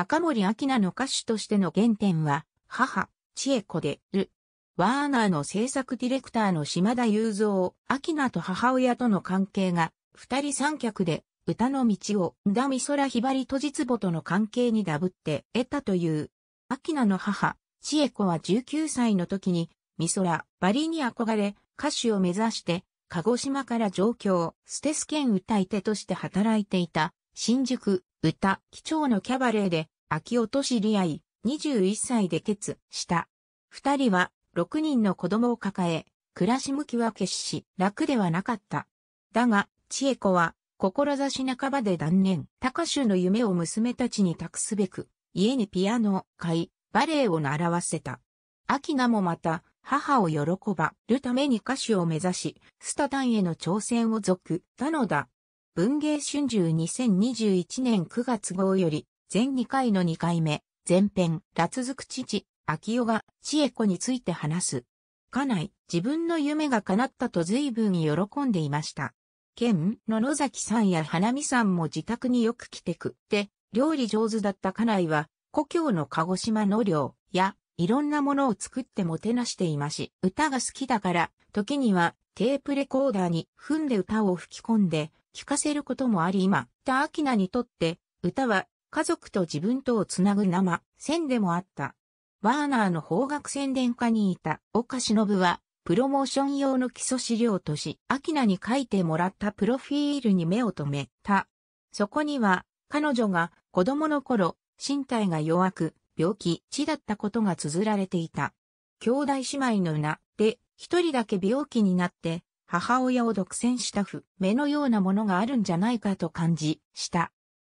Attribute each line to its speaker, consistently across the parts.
Speaker 1: 中森明菜の歌手としての原点は、母、千恵子で、る。ワーナーの制作ディレクターの島田雄三、明菜と母親との関係が、二人三脚で、歌の道を、無だみそらひばりとじつぼとの関係にダブって得たという。明菜の母、千恵子は19歳の時に、美空、バリに憧れ、歌手を目指して、鹿児島から上京、ステス県歌い手として働いていた、新宿、歌、基調のキャバレーで、秋とし、り合い、21歳で決した。二人は、6人の子供を抱え、暮らし向きは決し、楽ではなかった。だが、千恵子は、志半ばで断念、高州の夢を娘たちに託すべく、家にピアノを買い、バレエを習わせた。秋名もまた、母を喜ばるために歌手を目指し、スタタンへの挑戦を続、たのだ。文芸春秋2021年9月号より、全2回の2回目、前編、脱続く父、秋代が、千恵子について話す。家内、自分の夢が叶ったと随分喜んでいました。県の野崎さんや花見さんも自宅によく来てくって、料理上手だった家内は、故郷の鹿児島の寮や、いろんなものを作ってもてなしていまし、歌が好きだから、時にはテープレコーダーに踏んで歌を吹き込んで、聴かせることもあり今、田明菜にとって、歌は家族と自分とをつなぐ生、線でもあった。バーナーの方角宣伝下にいた岡忍は、プロモーション用の基礎資料とし、秋キに書いてもらったプロフィールに目を留めた。そこには、彼女が子供の頃、身体が弱く、病気、血だったことが綴られていた。兄弟姉妹の名で、一人だけ病気になって、母親を独占した不明のようなものがあるんじゃないかと感じ、した。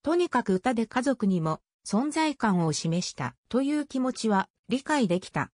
Speaker 1: とにかく歌で家族にも存在感を示したという気持ちは理解できた。